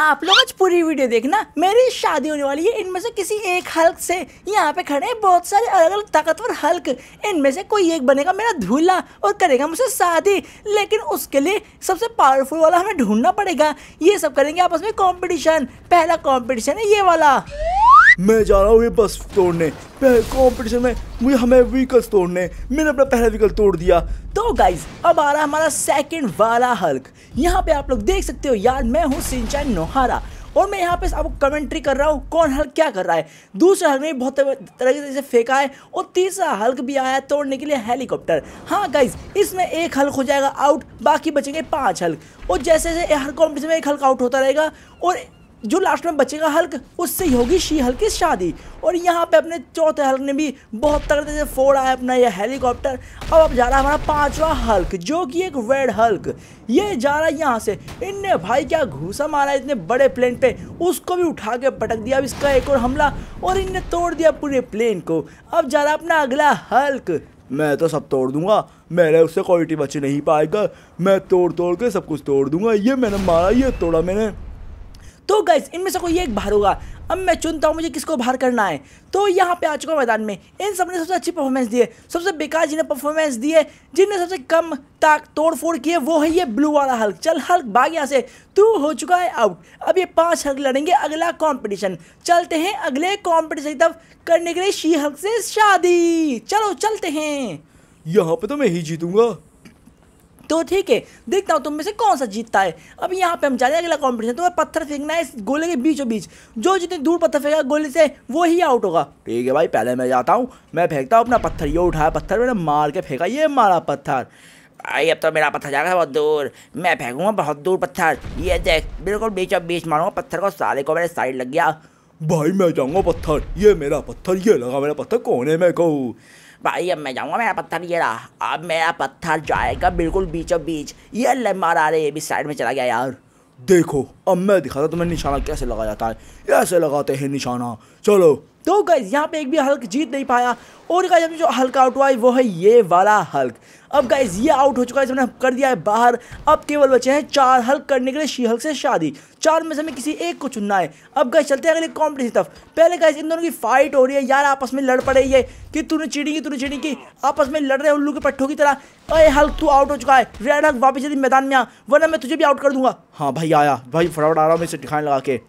आप लोग आज पूरी वीडियो देखना मेरी शादी होने वाली है इनमें से किसी एक हल्क से यहाँ पे खड़े बहुत सारे अलग अलग ताकतवर हल्क इनमें से कोई एक बनेगा मेरा धूल्हा और करेगा मुझसे शादी लेकिन उसके लिए सबसे पावरफुल वाला हमें ढूंढना पड़ेगा ये सब करेंगे आपस में कॉम्पिटिशन पहला कॉम्पिटिशन है ये वाला मैं जा रहा हूँ ये बस तोड़ने कंपटीशन में मुझे हमें व्हीकल्स तोड़ने मैंने अपना पहला व्हीकल तोड़ दिया तो गाइज अब आ रहा है हमारा सेकेंड वाला हल्क यहाँ पे आप लोग देख सकते हो यार मैं हूँ सिंचाई नोहारा और मैं यहाँ पे आपको कमेंट्री कर रहा हूँ कौन हल्क क्या कर रहा है दूसरा हल्क में बहुत तरह से फेंका है और तीसरा हल्क भी आया तोड़ने के लिए हेलीकॉप्टर हाँ गाइज इसमें एक हल्क हो जाएगा आउट बाकी बचेंगे पांच हल्क और जैसे जैसे हर कॉम्पिटिशन में एक हल्क आउट होता रहेगा और जो लास्ट में बचेगा हल्क उससे ही होगी शी हल्क की शादी और यहाँ पे अपने चौथे हल्क ने भी बहुत तगड़े से फोड़ा है अपना यह हेलीकॉप्टर अब अब जा रहा है हमारा पांचवा हल्क जो कि एक रेड हल्क ये जा रहा है यहाँ से इनने भाई क्या घूसा मारा इतने बड़े प्लेन पे उसको भी उठा के पटक दिया अब इसका एक और हमला और इनने तोड़ दिया पूरे प्लेन को अब जा रहा अपना अगला हल्क मैं तो सब तोड़ दूंगा मेरे उससे क्वालिटी बची नहीं पाएगा मैं तोड़ तोड़ के सब कुछ तोड़ दूंगा ये मैंने मारा ये तोड़ा मैंने तो गैस इनमें से कोई एक बाहर होगा अब मैं चुनता हूँ मुझे किसको बाहर करना है तो यहाँ पे आ चुका मैदान में इन सब ने सबसे अच्छी परफॉर्मेंस दी है सबसे बेकार जिन्हें परफॉर्मेंस दी है जिनने सबसे कम ताक तोड़ फोड़ किए वो है ये ब्लू वाला हल्क चल हल्क भाग यहाँ से तू हो चुका है आउट अब ये पांच हल्क लड़ेंगे अगला कॉम्पिटिशन चलते हैं अगले कॉम्पिटिशन तब करने के लिए शी हल्क से शादी चलो चलते हैं यहाँ पे तो मैं ही जीतूंगा तो ठीक है देखता हूँ तुम में से कौन सा जीतता है अब यहाँ पे हम जा हैं अगला कॉम्पिटिशन तुम्हें तो पत्थर फेंकना है इस गोले के बीचों बीच जो जितने दूर पत्थर फेंका गोले से वो ही आउट होगा ठीक है भाई पहले मैं जाता हूँ मैं फेंकता हूँ अपना पत्थर ये उठाया पत्थर मैंने मार के फेंका ये मारा पत्थर आई अब तो मेरा पत्थर जा रहा है बहुत दूर मैं फेंकूंगा बहुत दूर पत्थर ये देख बिल्कुल बीच और बीच मारूंगा पत्थर को सारे को मेरे साइड लग गया भाई मैं जाऊंगा पत्थर ये मेरा पत्थर ये लगा मेरा पत्थर कोने में कहूँ भाई अब मैं जाऊँगा मेरा पत्थर ये रहा अब मेरा पत्थर जाएगा बिल्कुल बीचों बीच ये ले मारा रहे ये भी साइड में चला गया यार देखो अब मैं दिखाता तुम्हें निशाना कैसे लगाया जाता है ऐसे लगाते हैं निशाना चलो तो गाइज यहाँ पे एक भी हल्क जीत नहीं पाया और गाइज हमने जो हल्क आउट हुआ है वो है ये वाला हल्क अब गाइज ये आउट हो चुका है इसमें कर दिया है बाहर अब केवल बचे हैं चार हल्क करने के लिए शी हल्क से शादी चार में से हमें किसी एक को चुनना है अब गाइज चलते हैं अगले कॉम्पिटिशन तरफ पहले गाइज इन दोनों की फाइट हो रही है यार आपस में लड़ पड़े ये कि तूने चिड़ी की तूने चिड़ी की आपस में लड़ रहे हैं उल्लू के पट्टों की तरह अरे हल्क तू आउट हो चुका है रेड हल्क वापस यदि मैदान में आ वरना मैं तुझे भी आउट कर दूंगा हाँ भाई आया भाई फटाफट आ रहा हूँ मैं इसे दिखाने लगा के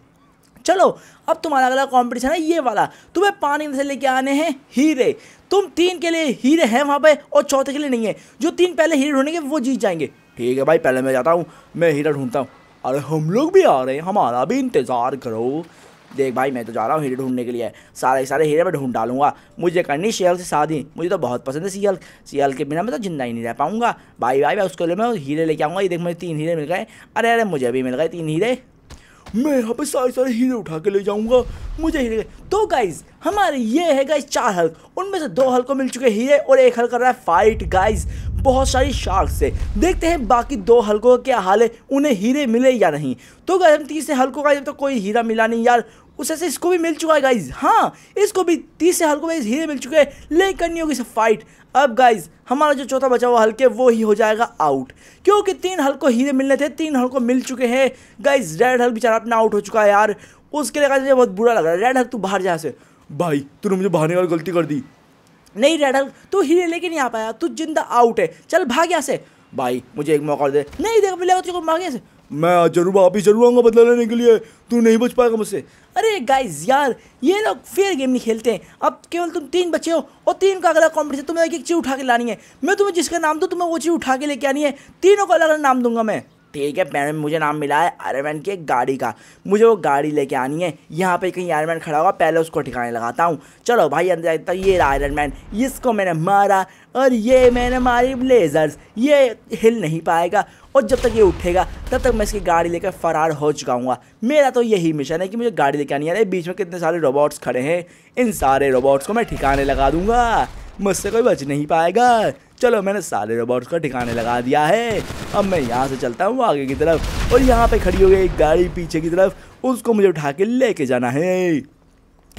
चलो अब तुम्हारा अगला कॉम्पिटिशन है ये वाला तुम्हें पानी से लेके आने हैं हीरे तुम तीन के लिए हीरे हैं वहाँ पे और चौथे के लिए नहीं है जो तीन पहले हीरे ढूंढेंगे वो जीत जाएंगे ठीक है भाई पहले मैं जाता हूँ मैं हीरा ढूंढता हूँ अरे हम लोग भी आ रहे हैं हमारा भी इंतज़ार करो देख भाई मैं तो जा रहा हूँ हीरे ढूंढने के लिए सारे सारे हीरे में ढूंढ डालूंगा मुझे करनी सियल से शादी मुझे तो बहुत पसंद है सियल सियल के बिना मैं तो जिंदा ही नहीं रह पाऊँगा भाई भाई मैं उसके लिए मैं हीरे लेके आऊँगा ये देख मुझे तीन हीरे मिल गए अरे अरे मुझे भी मिल गए तीन हीरे मैं यहाँ पे सारे सारे हीरे उठा के ले जाऊंगा मुझे हीरे तो गाइज हमारे ये है गाइज चार हल्क उनमें से दो हल्क को मिल चुके हीरे और एक हल्का कर रहा है फाइट गाइज बहुत सारी शार्क से देखते हैं बाकी दो हल्कों का क्या हाल है उन्हें हीरे मिले या नहीं तो गाइज हम तीसरे हल्कों का जब तक तो कोई हीरा मिला नहीं यार उसे से इसको भी मिल चुका है गाइज हाँ इसको भी तीसरे हल्कों में हीरे मिल चुके हैं लेकिन नहीं होगी फाइट अब गाइज हमारा जो चौथा बचा हुआ हल्के वो ही हो जाएगा आउट क्योंकि तीन हल्को हीरे मिलने थे तीन हल्को मिल चुके हैं गाइज रेड हल्क बेचारा अपना आउट हो चुका है यार उसके लिए मुझे बहुत बुरा लग रहा है रेड हल्क तू बाहर जा से भाई तूने मुझे बाहर वाली गलती कर दी नहीं रेड हल्क तू हीरे लेके नहीं आ पाया तू जिंदा आउट है चल भाग यहाँ से भाई मुझे एक मौका दे नहीं देखा मिलेगा तुझे भाग यहाँ से मैं जरूर आप ही जरूर आऊँगा बदला लेने के लिए तू नहीं बच पाएगा मुझसे अरे गाइस यार ये लोग फेयर गेम नहीं खेलते हैं अब केवल तुम तीन बच्चे हो और तीन का अगला कॉम्पिटिशन तुम्हें एक एक चीज़ उठा के लानी है मैं तुम्हें जिसका नाम दूँ तुम्हें वो चीज़ उठा के लेके आनी है तीनों का अलग अलग नाम दूंगा मैं ठीक है पैर मुझे नाम मिला है आयरमैन की एक गाड़ी का मुझे वो गाड़ी लेके आनी है यहाँ पे कहीं आयरमैन खड़ा होगा पहले उसको ठिकाने लगाता हूँ चलो भाई अंदर जाता ये आयरमैन इसको मैंने मारा और ये मैंने मारी ब्लेजर्स ये हिल नहीं पाएगा और जब तक ये उठेगा तब तक मैं इसकी गाड़ी लेकर फ़रार हो चुकाऊँगा मेरा तो यही मिशन है कि मुझे गाड़ी लेके आनी है बीच में कितने सारे रोबोट्स खड़े हैं इन सारे रोबोट्स को मैं ठिकाने लगा दूँगा मुझसे कोई बच नहीं पाएगा चलो मैंने सारे रोबोट्स का ठिकाने लगा दिया है अब मैं यहाँ से चलता हूँ आगे की तरफ और यहाँ पे खड़ी हो गई गाड़ी पीछे की तरफ उसको मुझे उठा के लेके जाना है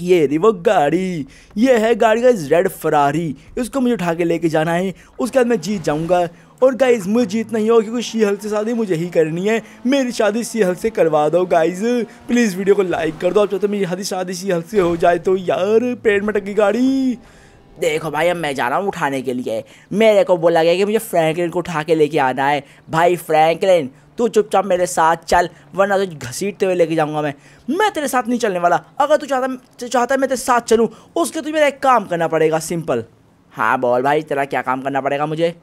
ये रही वो गाड़ी ये है गाड़ी का रेड फरारी इसको मुझे उठा के लेके जाना है उसके बाद मैं जीत जाऊँगा और गाइज मुझे जीत नहीं हो क्योंकि शीहल से शादी मुझे ही करनी है मेरी शादी शीहल से करवा दो गाइज प्लीज़ वीडियो को लाइक कर दो आप चाहते मेरी शादी शादी शीहल से हो जाए तो यार पेड़ में टकी गाड़ी देखो भाई अब मैं जा रहा हूँ उठाने के लिए मेरे को बोला गया कि मुझे फ्रैंकलिन को उठा के लेके आना है भाई फ्रैंकलिन तू चुपचाप मेरे साथ चल वरना तो घसीटते हुए लेके जाऊंगा मैं मैं तेरे साथ नहीं चलने वाला अगर तू चाहता चाहता है मैं तेरे साथ चलूँ उसके तुझे मेरा एक काम करना पड़ेगा सिंपल हाँ बोल भाई तेरा क्या काम करना पड़ेगा मुझे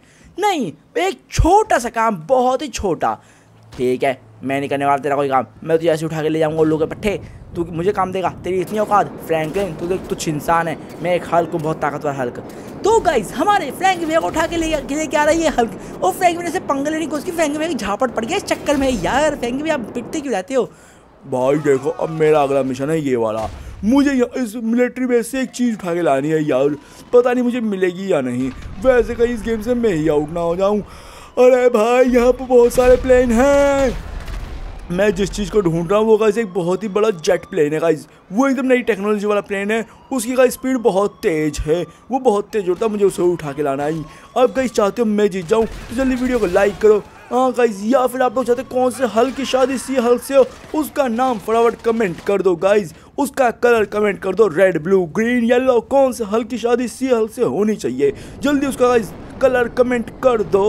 नहीं एक छोटा सा काम बहुत ही छोटा ठीक है मैं नहीं करने वाला तेरा कोई काम मैं तुझे ऐसे उठा के ले जाऊँगा उल्लू के पट्ठे तू मुझे काम देगा तेरी इतनी औकात फ्रैंकलिन तू देख तुच्छ इंसान है मैं एक हल्क हूँ बहुत ताकतवर हल्क तो गाइज हमारे फ्रैंक वे को उठा के ले लेके आ रही है हल्क और फ्रैंक वे से पंगे लेने की उसकी की फ्रैंक वे की झापट पड़ गया इस चक्कर में यार फ्रैंक वे आप पिटते क्यों रहते हो भाई देखो अब मेरा अगला मिशन है ये वाला मुझे इस मिलिट्री बेस से एक चीज़ उठा के लानी है यार पता नहीं मुझे मिलेगी या नहीं वैसे कहीं इस गेम से मैं ही आउट ना हो जाऊँ अरे भाई यहाँ पर बहुत सारे प्लेन हैं मैं जिस चीज़ को ढूंढ रहा हूँ वो गाइज एक बहुत ही बड़ा जेट प्लेन है गाइज वो एकदम नई टेक्नोलॉजी वाला प्लेन है उसकी गाइज स्पीड बहुत तेज़ है वो बहुत तेज़ होता है मुझे उसे उठा के लाना ही अब गाइज चाहते हो मैं जीत जाऊँ तो जल्दी वीडियो को लाइक करो हाँ गाइज या फिर आप लोग चाहते कौन से हल की शादी सी हल से हो उसका नाम फटाफट कमेंट कर दो गाइज उसका कलर कमेंट कर दो रेड ब्लू ग्रीन येलो कौन से हल की शादी सी हल से होनी चाहिए जल्दी उसका गाइज कलर कमेंट कर दो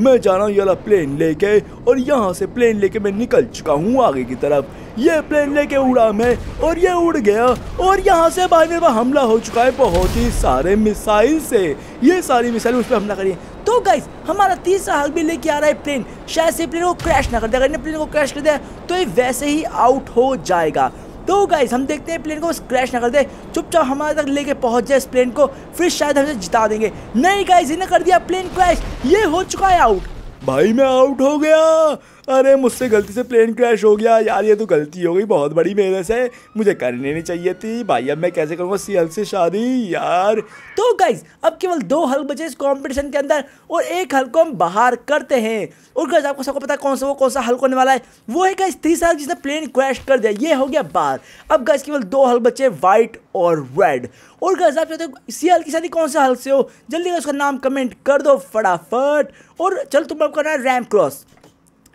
मैं जा रहा हूँ ये प्लेन लेके और यहाँ से प्लेन लेके मैं निकल चुका हूँ आगे की तरफ ये प्लेन लेके उड़ा मैं और ये उड़ गया और यहाँ से बाहर पर हमला हो चुका है बहुत ही सारे मिसाइल से ये सारी मिसाइल उस पर हमला करिए तो गाइस हमारा तीसरा हल भी लेके आ रहा है प्लेन शायद से प्लेन को क्रैश ना कर दिया अगर प्लेन को क्रैश कर दिया तो ये वैसे ही आउट हो जाएगा तो गाइज हम देखते हैं प्लेन को क्रैश ना कर दे चुपचाप हमारे तक लेके पहुंच जाए इस प्लेन को फिर शायद हमें जिता देंगे नहीं गाइज इन्हें कर दिया प्लेन क्रैश ये हो चुका है आउट भाई मैं आउट हो गया अरे मुझसे गलती से प्लेन क्रैश हो गया यार ये तो गलती हो गई बहुत बड़ी मेरे से मुझे करनी नहीं चाहिए थी भाई अब मैं कैसे करूँगा सीएल से शादी यार तो गाइज अब केवल दो हल बचे इस कॉम्पिटिशन के अंदर और एक हल को हम बाहर करते हैं और गाइज आपको सबको पता है कौन सा वो कौन सा हल होने वाला है वो है गाइज तीस साल जिसने प्लेन क्रैश कर दिया ये हो गया बाहर अब गाइज केवल दो हल बचे वाइट और रेड और गाइज आप चाहते हो सी हल की शादी कौन सा हल से हो जल्दी उसका नाम कमेंट कर दो फटाफट और चल तुम आपका करना रैम क्रॉस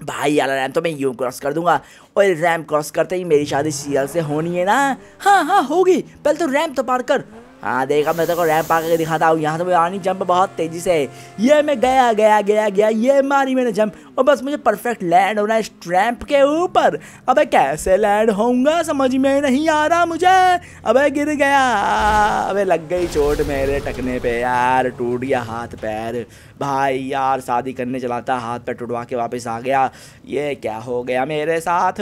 भाई यार रैम तो मैं यू क्रॉस कर दूंगा और रैम क्रॉस करते ही मेरी शादी सीरियल से होनी है ना हाँ हाँ होगी पहले तो रैम तो पार कर हाँ देखा मैं तेरे रैम पा आके दिखाता हूँ यहाँ से मैं आनी जंप बहुत तेज़ी से ये मैं गया गया गया गया ये मारी मैंने जंप और बस मुझे परफेक्ट लैंड होना है इस ट्रैम्प के ऊपर अबे कैसे लैंड होऊंगा समझ में नहीं आ रहा मुझे अबे गिर गया अबे लग गई चोट मेरे टकने पे यार टूट गया हाथ पैर भाई यार शादी करने चलाता हाथ पैर टूटवा के वापस आ गया ये क्या हो गया मेरे साथ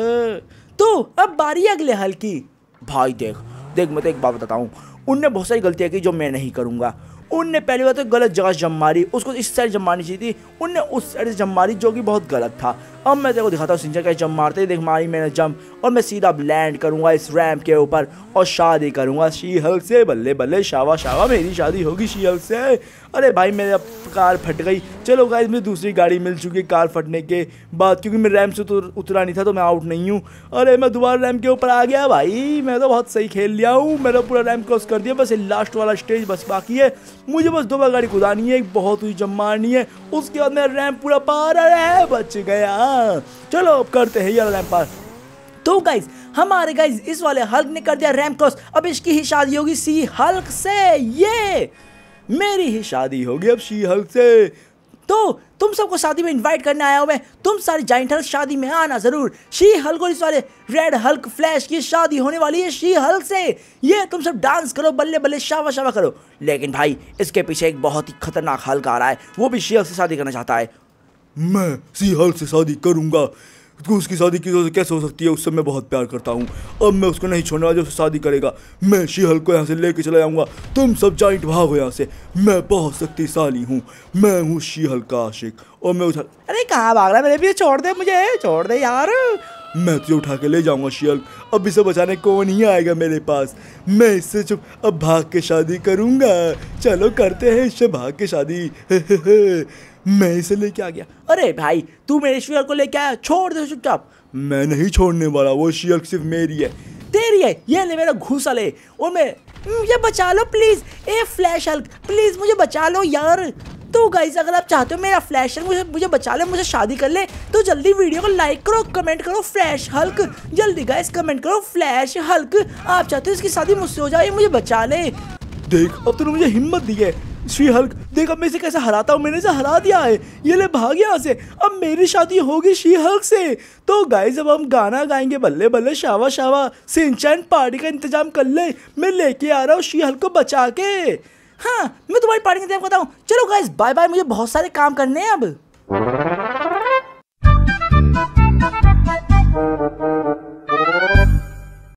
तो अब बारी अगले हल्की भाई देख देख मैं तो एक बात बताता हूँ उनने बहुत सारी गलतियाँ की जो मैं नहीं करूँगा उनने पहली बार तो गलत जगह जम मारी उसको इस साइड जम मारनी चाहिए थी उनने उस साइड जम मारी जो कि बहुत गलत था अब मैं तेरे को दिखाता हूँ सिंचन का जंप मारते ही देख मारी मैंने जंप और मैं सीधा लैंड करूँगा इस रैम्प के ऊपर और शादी करूँगा शी हल्क से बल्ले बल्ले शावा शावा मेरी शादी होगी शी हल्क से अरे भाई अब कार फट गई चलो गाइज मुझे दूसरी गाड़ी मिल चुकी है कार फटने के बाद क्योंकि मैं रैम से तो उतरा नहीं था तो मैं आउट नहीं हूँ अरे मैं दोबारा रैम के ऊपर आ गया भाई मैं तो बहुत सही खेल लिया हूँ मैंने पूरा रैम क्रॉस कर दिया बस लास्ट वाला स्टेज बस बाकी है मुझे बस दोबारा गाड़ी कुदानी है बहुत हुई जम मारनी है उसके बाद मेरा रैम पूरा पार आ रहा है बच गया चलो अब करते हैं येलो रैम पास तो गाइज हमारे गाइज इस वाले हल्क ने कर दिया रैम क्रॉस अब इसकी ही शादी होगी सी हल्क से ये मेरी ही शादी होगी अब सी हल्क से तो तुम सबको शादी में इनवाइट करने आया हूं मैं तुम सारे जाइंट हल्क शादी में आना जरूर शी हल्क और इस वाले रेड हल्क फ्लैश की शादी होने वाली है शी हल्क से ये तुम सब डांस करो बल्ले बल्ले शावा शावा करो लेकिन भाई इसके पीछे एक बहुत ही खतरनाक हल्क आ रहा है वो भी शी हल्क से शादी करना चाहता है मैं सी हल से शादी करूंगा तो उसकी शादी की वजह कैसे हो सकती है उससे मैं बहुत प्यार करता हूँ अब मैं उसको नहीं छोड़ने वाला जो शादी करेगा मैं शीहल को यहाँ से लेके चला जाऊँगा तुम सब जाइंट भागो यहाँ से मैं बहुत शक्तिशाली हूँ मैं हूँ शीहल का आशिक और मैं उठा अरे कहाँ भाग रहा है मेरे भी छोड़ दे मुझे छोड़ दे यार मैं तुझे उठा के ले जाऊंगा शीहल अब इसे बचाने कौन ही आएगा मेरे पास मैं इससे चुप अब भाग के शादी करूंगा चलो करते हैं इससे भाग के शादी मैं इसे लेके आ गया अरे भाई तू मेरे शेयर को लेके आया छोड़ दे चुपचाप मैं नहीं छोड़ने वाला वो शेयर सिर्फ मेरी है तेरी है ये ले मेरा घूसा ले और मैं मुझे हम्म, बचा लो प्लीज़ ए फ्लैश हल्क प्लीज़ मुझे बचा लो यार तो गाइस अगर आप चाहते हो मेरा फ्लैश हल्क मुझे मुझे बचा ले मुझे शादी कर ले तो जल्दी वीडियो को लाइक करो कमेंट करो फ्लैश हल्क जल्दी गाइस कमेंट करो फ्लैश हल्क आप चाहते हो इसकी शादी मुझसे हो जाए मुझे बचा ले देख अब तूने मुझे हिम्मत दी है श्री हल्क देख अब मैं इसे कैसे हराता हूँ मैंने इसे हरा दिया है ये ले भाग यहाँ से अब मेरी शादी होगी श्री हल्क से तो गाय जब हम गाना गाएंगे बल्ले बल्ले शावा शावा सिंचन पार्टी का इंतजाम कर ले मैं लेके आ रहा हूँ श्री हल्क को बचा के हाँ मैं तुम्हारी पार्टी का इंतजाम करता चलो गाइज बाय बाय मुझे बहुत सारे काम करने हैं अब